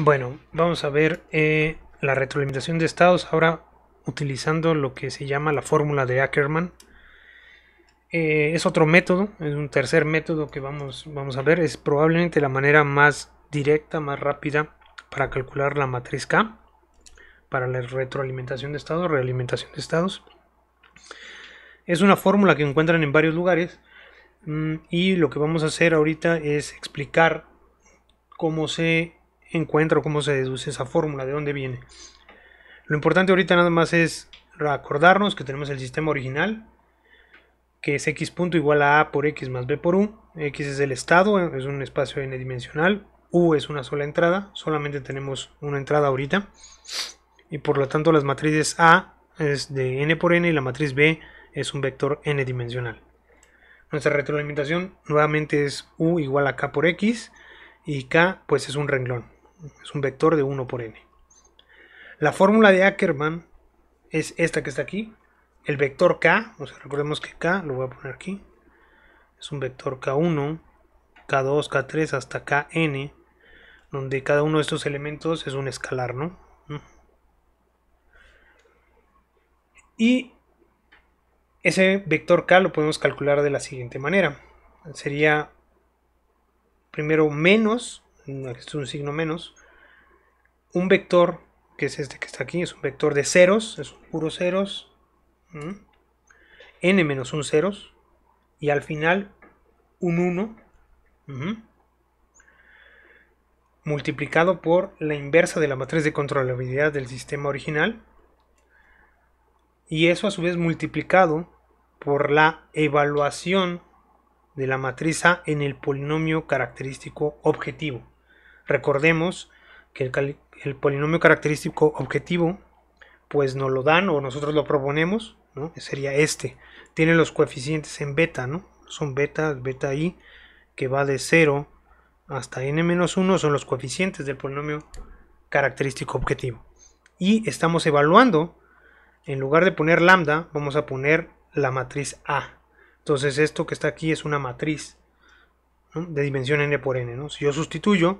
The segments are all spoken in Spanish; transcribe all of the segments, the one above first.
Bueno, vamos a ver eh, la retroalimentación de estados ahora utilizando lo que se llama la fórmula de Ackermann. Eh, es otro método, es un tercer método que vamos, vamos a ver. Es probablemente la manera más directa, más rápida para calcular la matriz K para la retroalimentación de estados, realimentación de estados. Es una fórmula que encuentran en varios lugares mm, y lo que vamos a hacer ahorita es explicar cómo se encuentro cómo se deduce esa fórmula, de dónde viene. Lo importante ahorita nada más es recordarnos que tenemos el sistema original, que es x punto igual a a por x más b por u. x es el estado, es un espacio n dimensional. u es una sola entrada, solamente tenemos una entrada ahorita. Y por lo tanto las matrices a es de n por n y la matriz b es un vector n dimensional. Nuestra retroalimentación nuevamente es u igual a k por x y k pues es un renglón es un vector de 1 por n. La fórmula de Ackermann es esta que está aquí. El vector k, o sea, recordemos que k, lo voy a poner aquí, es un vector k1, k2, k3 hasta kn, donde cada uno de estos elementos es un escalar, ¿no? Y ese vector k lo podemos calcular de la siguiente manera. Sería primero menos es un signo menos, un vector, que es este que está aquí, es un vector de ceros, es un puro ceros, n menos un ceros, y al final un 1, multiplicado por la inversa de la matriz de controlabilidad del sistema original, y eso a su vez multiplicado por la evaluación de la matriz A en el polinomio característico objetivo. Recordemos que el, polinomio característico objetivo pues nos lo dan o nosotros lo proponemos, ¿no? sería este. Tiene los coeficientes en beta, ¿no? Son beta, beta i, que va de 0 hasta n-1, son los coeficientes del polinomio característico objetivo. Y estamos evaluando, en lugar de poner lambda, vamos a poner la matriz A. Entonces esto que está aquí es una matriz de dimensión n por n. ¿no? Si yo sustituyo,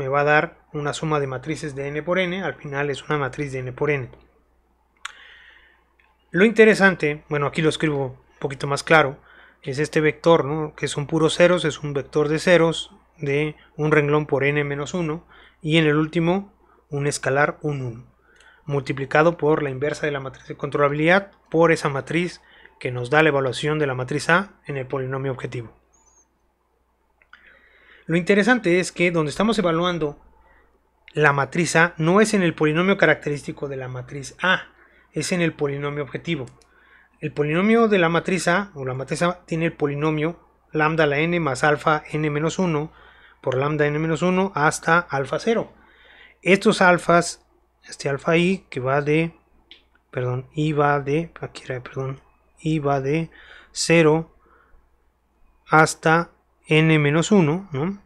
me va a dar una suma de matrices de n por n, al final es una matriz de n por n. Lo interesante, bueno aquí lo escribo un poquito más claro, es este vector, ¿no? que son puros ceros, es un vector de ceros de un renglón por n menos 1 y en el último un escalar 1 1 multiplicado por la inversa de la matriz de controlabilidad por esa matriz que nos da la evaluación de la matriz A en el polinomio objetivo. Lo interesante es que donde estamos evaluando la matriz no es en el polinomio característico de la matriz A, es en el polinomio objetivo. El polinomio de la matriz A, o la matriz tiene el polinomio lambda la n más alfa n menos 1 por lambda n menos 1 hasta alfa 0. Estos alfas, este alfa i que va de, perdón, i va de, aquí era, perdón, i va de 0 hasta n-1, ¿no?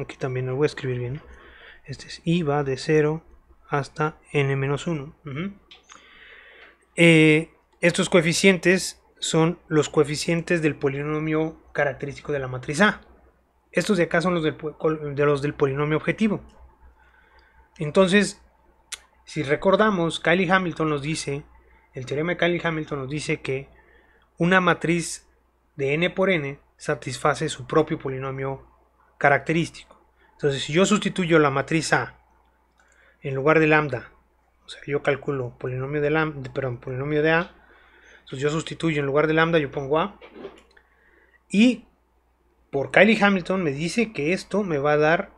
Aquí también lo voy a escribir bien. Este es i va de 0 hasta n-1. Eh, estos coeficientes son los coeficientes del polinomio característico de la matriz A. Estos de acá son los del, de los del polinomio objetivo. Entonces, si recordamos, Cayley Hamilton nos dice, el teorema de Kylie Hamilton nos dice que una matriz de n por n satisface su propio polinomio característico. Entonces, si yo sustituyo la matriz A en lugar de lambda, o sea, yo calculo polinomio de, lambda, perdón, polinomio de A, entonces yo sustituyo en lugar de lambda, yo pongo A, y por Kylie Hamilton me dice que esto me va a dar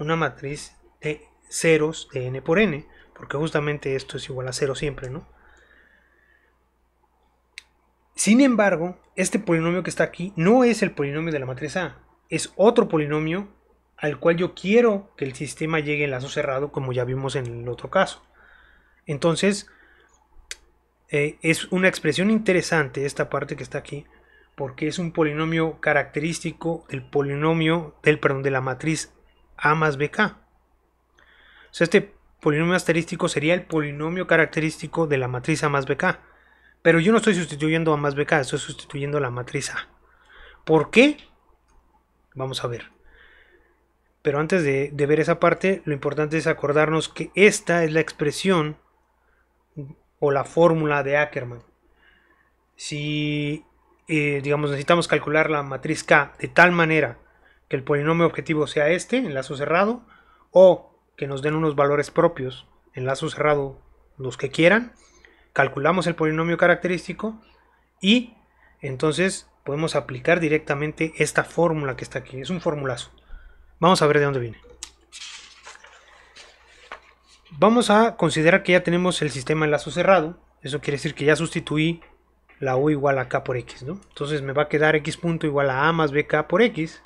una matriz de ceros de n por n, porque justamente esto es igual a cero siempre, ¿no? Sin embargo, este polinomio que está aquí no es el polinomio de la matriz A, es otro polinomio al cual yo quiero que el sistema llegue en lazo cerrado, como ya vimos en el otro caso. Entonces, eh, es una expresión interesante esta parte que está aquí, porque es un polinomio característico del polinomio, del, perdón, de la matriz A más BK. este polinomio asterístico sería el polinomio característico de la matriz A más BK. Pero yo no estoy sustituyendo a más BK, estoy sustituyendo la matriz A. ¿Por qué? Vamos a ver. Pero antes de, ver esa parte, lo importante es acordarnos que esta es la expresión o la fórmula de Ackermann. Si, eh, digamos, necesitamos calcular la matriz K de tal manera que el polinomio objetivo sea este, en lazo cerrado, o que nos den unos valores propios, en lazo cerrado, los que quieran, calculamos el polinomio característico y entonces podemos aplicar directamente esta fórmula que está aquí. Es un formulazo. Vamos a ver de dónde viene. Vamos a considerar que ya tenemos el sistema en lazo cerrado. Eso quiere decir que ya sustituí la u igual a k por x, Entonces me va a quedar x punto igual a a más bk por x.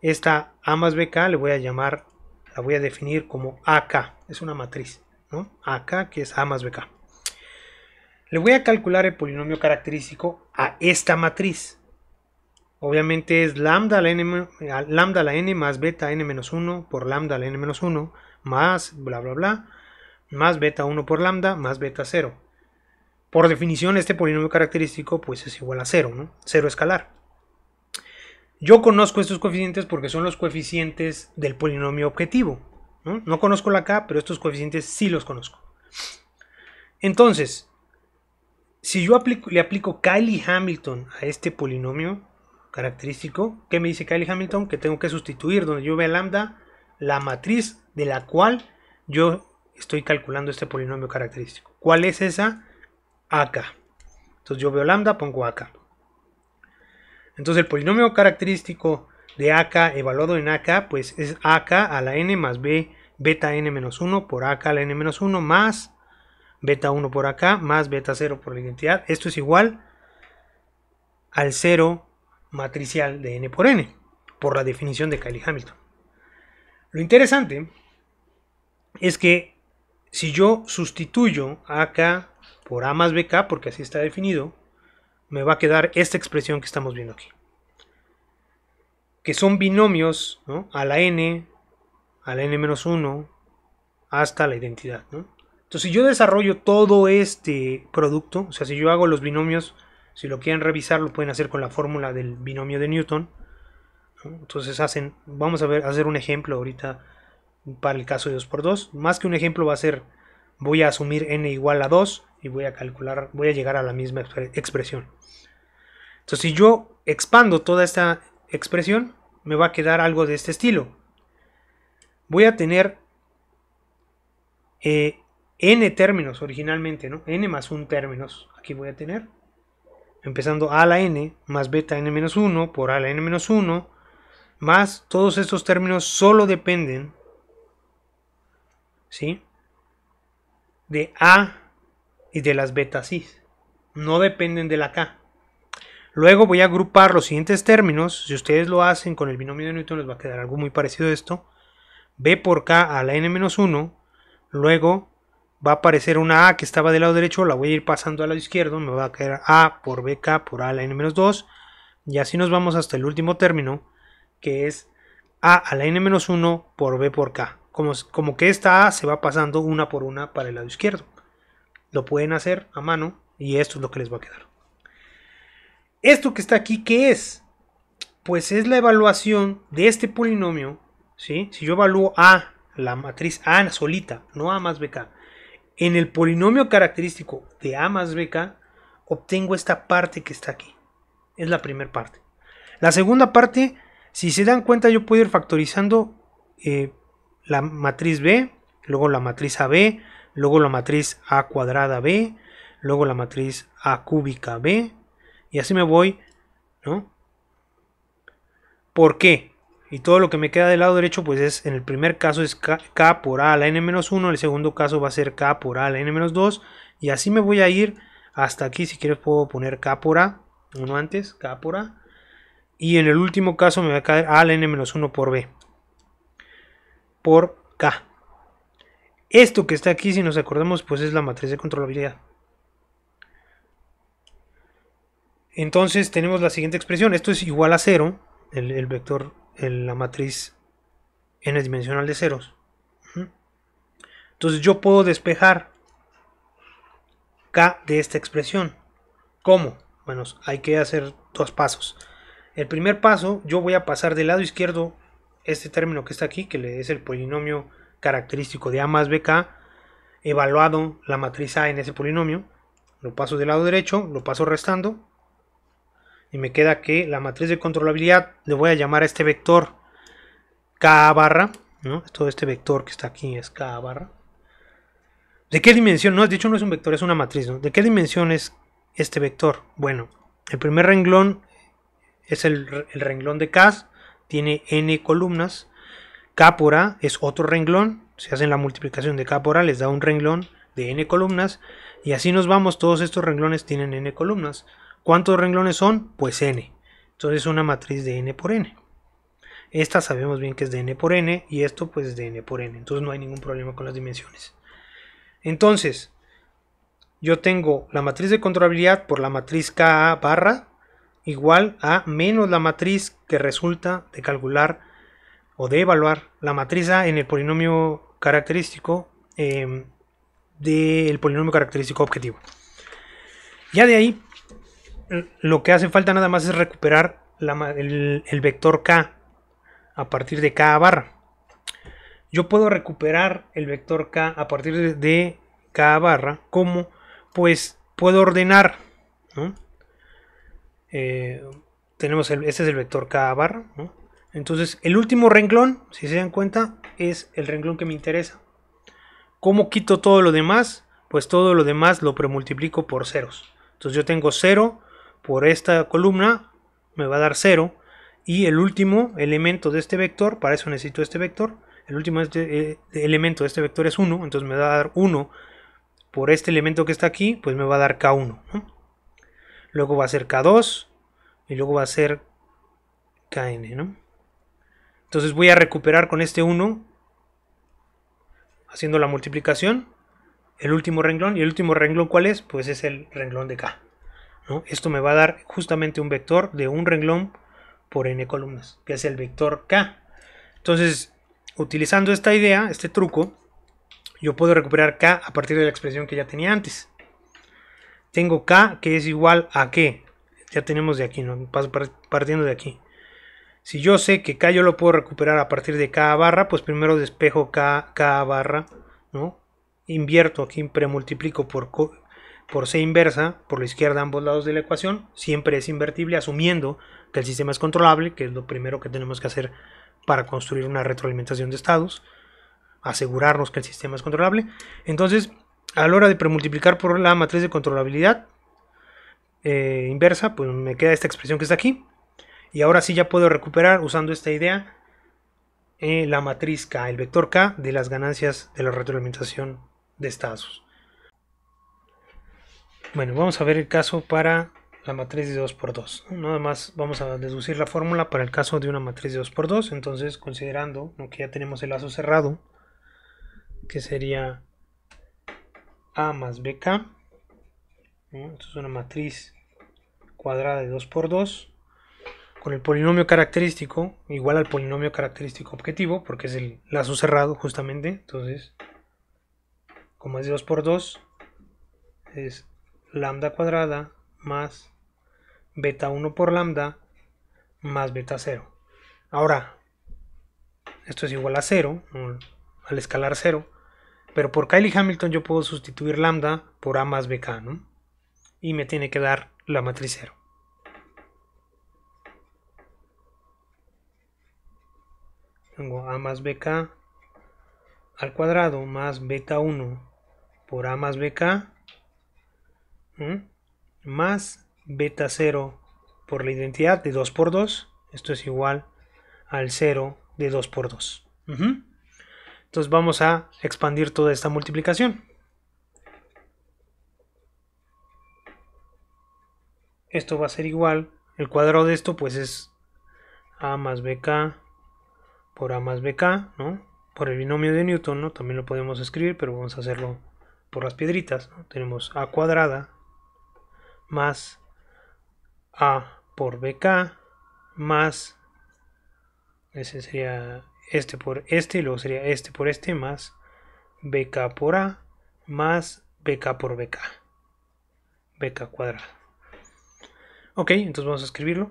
Esta a más bk le voy a llamar, la voy a definir como ak. Es una matriz, ¿no? ak que es a más bk. Le voy a calcular el polinomio característico a esta matriz. Obviamente es lambda a la n, lambda n más beta n menos 1 por lambda a la n menos 1 más bla bla bla más beta 1 por lambda más beta 0. Por definición este polinomio característico pues es igual a 0, ¿no? 0 escalar. Yo conozco estos coeficientes porque son los coeficientes del polinomio objetivo. No, no conozco la K, pero estos coeficientes sí los conozco. Entonces, si yo le aplico Kylie Hamilton a este polinomio característico, ¿qué me dice Kylie Hamilton? Que tengo que sustituir donde yo vea lambda la matriz de la cual yo estoy calculando este polinomio característico. ¿Cuál es esa? Acá. Entonces yo veo lambda, pongo acá. Entonces el polinomio característico de AK evaluado en AK, pues es AK a la n más b beta n menos 1 por AK a la n menos 1 más beta 1 por acá, más beta 0 por la identidad. Esto es igual al 0 matricial de n por n, por la definición de Cayley-Hamilton. Lo interesante es que si yo sustituyo acá por A más BK, porque así está definido, me va a quedar esta expresión que estamos viendo aquí. Que son binomios a la n, a la n-1, hasta la identidad. ¿no? Entonces, si yo desarrollo todo este producto, o sea, si yo hago los binomios, si lo quieren revisar, lo pueden hacer con la fórmula del binomio de Newton. Entonces hacen, vamos a ver, hacer un ejemplo ahorita para el caso de 2x2. Más que un ejemplo va a ser, voy a asumir n igual a 2 y voy a calcular, voy a llegar a la misma expresión. Entonces si yo expando toda esta expresión, me va a quedar algo de este estilo. Voy a tener eh, n términos originalmente, ¿no? n más 1 términos. Aquí voy a tener, empezando a la n más beta n menos 1 por a la n menos 1, más todos estos términos solo dependen, ¿sí? De a y de las betas y No dependen de la k. Luego voy a agrupar los siguientes términos. Si ustedes lo hacen con el binomio de Newton les va a quedar algo muy parecido a esto. b por k a la n menos 1. Luego va a aparecer una A que estaba del lado derecho, la voy a ir pasando al lado izquierdo, me va a caer A por BK por A a la N 2, y así nos vamos hasta el último término, que es A a la N menos 1 por B por K, como, como que esta A se va pasando una por una para el lado izquierdo. Lo pueden hacer a mano y esto es lo que les va a quedar. Esto que está aquí, ¿qué es? Pues es la evaluación de este polinomio. ¿sí? Si yo evalúo A, la matriz A solita, no A más BK, en el polinomio característico de A más BK, obtengo esta parte que está aquí. Es la primera parte. La segunda parte, si se dan cuenta, yo puedo ir factorizando eh, la matriz B, luego la matriz AB, luego la matriz A cuadrada B, luego la matriz A cúbica B, y así me voy, ¿no? ¿Por qué? Y todo lo que me queda del lado derecho, pues es en el primer caso es K, por A a la N-1, el segundo caso va a ser K por A a la N-2, y así me voy a ir hasta aquí, si quieres puedo poner K por A, uno antes, K por A, y en el último caso me va a caer A a la N-1 por B, por K. Esto que está aquí, si nos acordamos, pues es la matriz de controlabilidad. Entonces tenemos la siguiente expresión, esto es igual a 0, el, el vector la matriz n dimensional de ceros. Entonces yo puedo despejar k de esta expresión. ¿Cómo? Bueno, hay que hacer dos pasos. El primer paso, yo voy a pasar del lado izquierdo este término que está aquí, que es el polinomio característico de A más BK, evaluado la matriz A en ese polinomio, lo paso del lado derecho, lo paso restando, y me queda que la matriz de controlabilidad le voy a llamar a este vector K barra, ¿no? Todo este vector que está aquí es K barra. ¿De qué dimensión? No, has dicho no es un vector, es una matriz, ¿no? ¿De qué dimensión es este vector? Bueno, el primer renglón es el, renglón de K, tiene n columnas. K por A es otro renglón, se si hacen la multiplicación de K por A les da un renglón de n columnas y así nos vamos, todos estos renglones tienen n columnas. ¿Cuántos renglones son? Pues n. Entonces es una matriz de n por n. Esta sabemos bien que es de n por n y esto pues es de n por n. Entonces no hay ningún problema con las dimensiones. Entonces, yo tengo la matriz de controlabilidad por la matriz K barra igual a menos la matriz que resulta de calcular o de evaluar la matriz A en el polinomio característico eh, del polinomio característico objetivo. Ya de ahí lo que hace falta nada más es recuperar el, vector k a partir de k barra. Yo puedo recuperar el vector k a partir de, cada k barra ¿cómo? pues puedo ordenar. Eh, tenemos el, este es el vector k barra. Entonces el último renglón, si se dan cuenta, es el renglón que me interesa. ¿Cómo quito todo lo demás? Pues todo lo demás lo premultiplico por ceros. Entonces yo tengo 0, por esta columna me va a dar 0 y el último elemento de este vector, para eso necesito este vector, el último este, eh, elemento de este vector es 1, entonces me va a dar 1 por este elemento que está aquí, pues me va a dar K1. Luego va a ser K2 y luego va a ser KN. Entonces voy a recuperar con este 1, haciendo la multiplicación, el último renglón. ¿Y el último renglón cuál es? Pues es el renglón de K. Esto me va a dar justamente un vector de un renglón por n columnas, que es el vector k. Entonces, utilizando esta idea, este truco, yo puedo recuperar k a partir de la expresión que ya tenía antes. Tengo k que es igual a qué. Ya tenemos de aquí, ¿no? partiendo de aquí. Si yo sé que k yo lo puedo recuperar a partir de k barra, pues primero despejo k, barra, ¿no? Invierto aquí, premultiplico por por C inversa, por la izquierda ambos lados de la ecuación, siempre es invertible asumiendo que el sistema es controlable, que es lo primero que tenemos que hacer para construir una retroalimentación de estados, asegurarnos que el sistema es controlable. Entonces, a la hora de premultiplicar por la matriz de controlabilidad eh, inversa, pues me queda esta expresión que está aquí. Y ahora sí ya puedo recuperar usando esta idea eh, la matriz K, el vector K de las ganancias de la retroalimentación de estados. Bueno, vamos a ver el caso para la matriz de 2 por 2 Nada más vamos a deducir la fórmula para el caso de una matriz de 2 por 2 Entonces, considerando que ya tenemos el lazo cerrado, que sería A más BK. Esto es una matriz cuadrada de 2 por 2 con el polinomio característico igual al polinomio característico objetivo, porque es el lazo cerrado justamente. Entonces, como es de 2 por 2 es lambda cuadrada más beta 1 por lambda más beta 0. Ahora, esto es igual a 0, al escalar 0, pero por Kylie Hamilton yo puedo sustituir lambda por A más BK, ¿no? Y me tiene que dar la matriz 0. Tengo A más BK al cuadrado más beta 1 por A más BK ¿Mm? más beta 0 por la identidad de 2 por 2. Esto es igual al 0 de 2 por 2. Entonces vamos a expandir toda esta multiplicación. Esto va a ser igual. El cuadrado de esto pues es a más bk por a más bk, ¿no? Por el binomio de Newton, ¿no? También lo podemos escribir, pero vamos a hacerlo por las piedritas. Tenemos a cuadrada más A por BK más ese sería este por este y luego sería este por este más BK por A más BK por BK BK cuadrada ok entonces vamos a escribirlo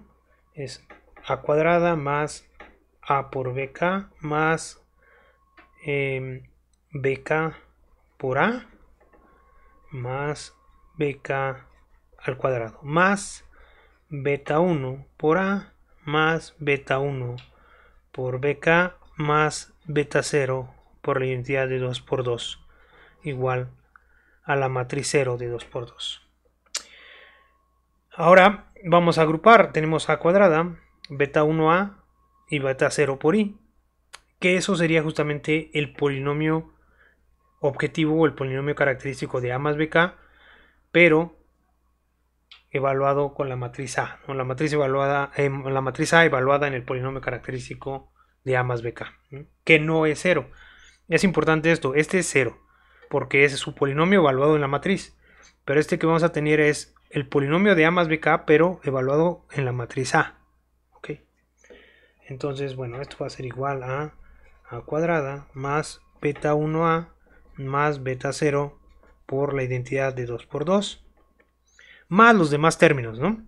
es A cuadrada más A por BK más em, BK por A más BK al cuadrado más beta 1 por A más beta 1 por BK más beta 0 por la identidad de 2 por 2 igual a la matriz 0 de 2 por 2. Ahora vamos a agrupar, tenemos A cuadrada, beta 1A y beta 0 por I, que eso sería justamente el polinomio objetivo o el polinomio característico de A más BK, pero evaluado con la matriz A, la, matriz evaluada, em, la matriz A evaluada en el polinomio característico de A más BK, que no es cero. Es importante esto, este es cero, porque es su polinomio evaluado en la matriz, pero este que vamos a tener es el polinomio de A más BK, pero evaluado en la matriz A. Entonces, bueno, esto va a ser igual a A cuadrada más beta 1A más beta 0 por la identidad de 2 por 2 más los demás términos, ¿no?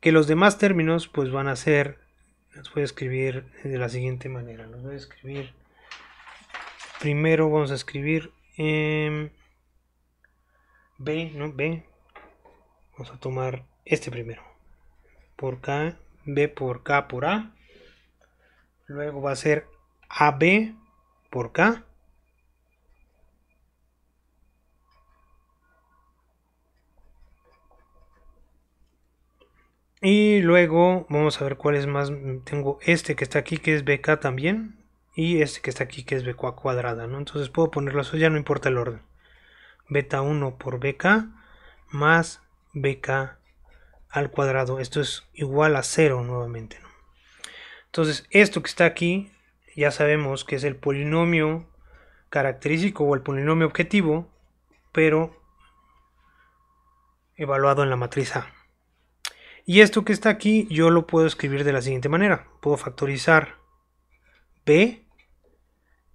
Que los demás términos pues van a ser, los voy a escribir de la siguiente manera, los voy a escribir, primero vamos a escribir B, ¿no? B, vamos a tomar este primero, por K, B por K por A, luego va a ser AB por K, Y luego vamos a ver cuál es más. Mm, tengo este que está aquí que es BK también. Y este que está aquí que es BK cuadrada, ¿no? Entonces puedo ponerlo, así, ya no importa el orden. Beta 1 por BK más BK al cuadrado. Esto es igual a 0 nuevamente, ¿no? Entonces esto que está aquí ya sabemos que es el polinomio característico o el polinomio objetivo, pero evaluado en la matriz A. Y esto que está aquí yo lo puedo escribir de la siguiente manera. Puedo factorizar B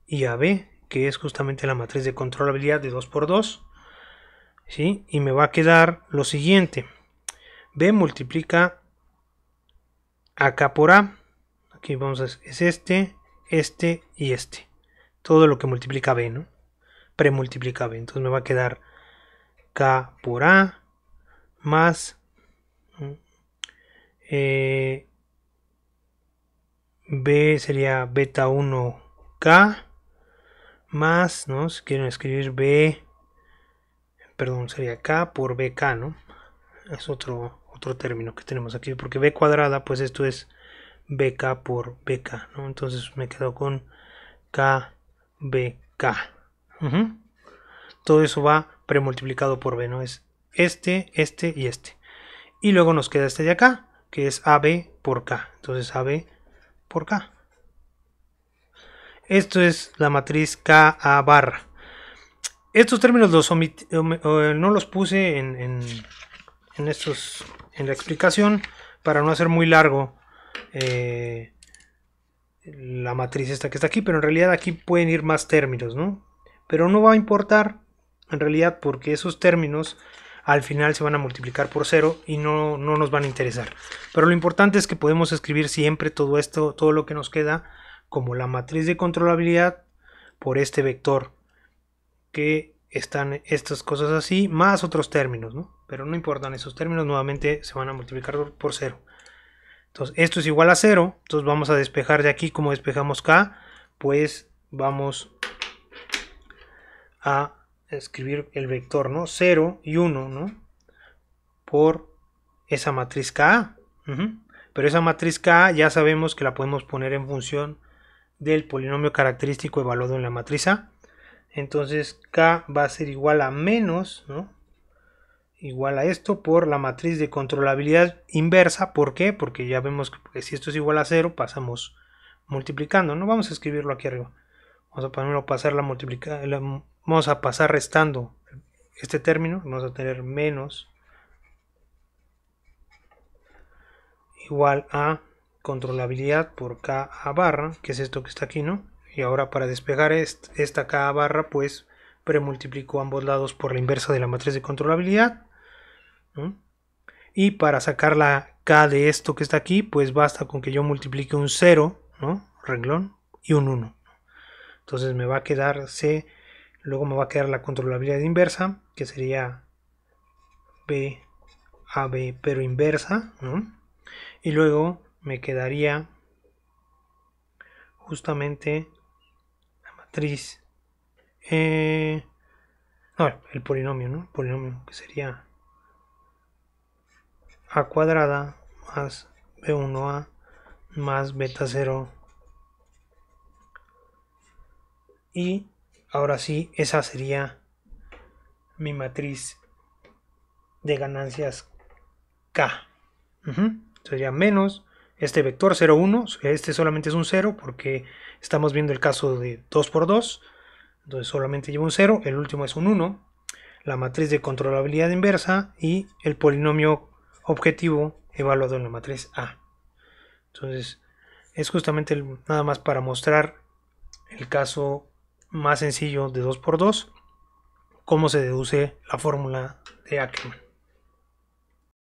y AB, que es justamente la matriz de controlabilidad de 2 por ¿sí? Y me va a quedar lo siguiente. B multiplica acá por A. Aquí vamos a es este, este y este. Todo lo que multiplica B, ¿no? Premultiplica B. Entonces me va a quedar K por A más eh, B sería beta 1K más, ¿no? Si quieren escribir B, perdón, sería K por BK, ¿no? Es otro, otro término que tenemos aquí, porque B cuadrada, pues esto es BK por BK, ¿no? Entonces me quedo con k bk, Todo eso va premultiplicado por B, ¿no? Es este, este y este. Y luego nos queda este de acá, que es AB por K. Entonces AB por K. Esto es la matriz KA barra. Estos términos los eh, no los puse en, estos, en la explicación para no hacer muy largo eh, la matriz esta que está aquí, pero en realidad aquí pueden ir más términos, ¿no? Pero no va a importar en realidad porque esos términos al final se van a multiplicar por cero y no, no nos van a interesar. Pero lo importante es que podemos escribir siempre todo esto, todo lo que nos queda, como la matriz de controlabilidad por este vector que están estas cosas así, más otros términos, ¿no? Pero no importan, esos términos nuevamente se van a multiplicar por cero. Entonces, esto es igual a cero, entonces vamos a despejar de aquí como despejamos K, pues vamos a escribir el vector, ¿no? 0 y 1, ¿no? Por esa matriz K. Pero esa matriz K ya sabemos que la podemos poner en función del polinomio característico evaluado en la matriz A. Entonces K va a ser igual a menos, ¿no? Igual a esto por la matriz de controlabilidad inversa. ¿Por qué? Porque ya vemos que pues, si esto es igual a 0, pasamos multiplicando, ¿no? Vamos a escribirlo aquí arriba. Vamos a primero pasar la vamos a pasar restando este término, vamos a tener menos igual a controlabilidad por K a barra, que es esto que está aquí, ¿no? Y ahora para despejar esta K a barra, pues premultiplico ambos lados por la inversa de la matriz de controlabilidad. Y para sacar la K de esto que está aquí, pues basta con que yo multiplique un 0, ¿no? Renglón y un 1. Entonces me va a quedar C, luego me va a quedar la controlabilidad inversa, que sería B, AB, pero inversa, ¿no? Y luego me quedaría justamente la matriz, eh, no, el polinomio, ¿no? El polinomio, que sería A cuadrada más B1A más beta 0 Y ahora sí, esa sería mi matriz de ganancias K. entonces Sería menos este vector 0, 1. Este solamente es un 0 porque estamos viendo el caso de 2 por 2. Entonces solamente lleva un 0. El último es un 1. La matriz de controlabilidad inversa y el polinomio objetivo evaluado en la matriz A. Entonces es justamente nada más para mostrar el caso más sencillo de 2x2, cómo se deduce la fórmula de Ackermann.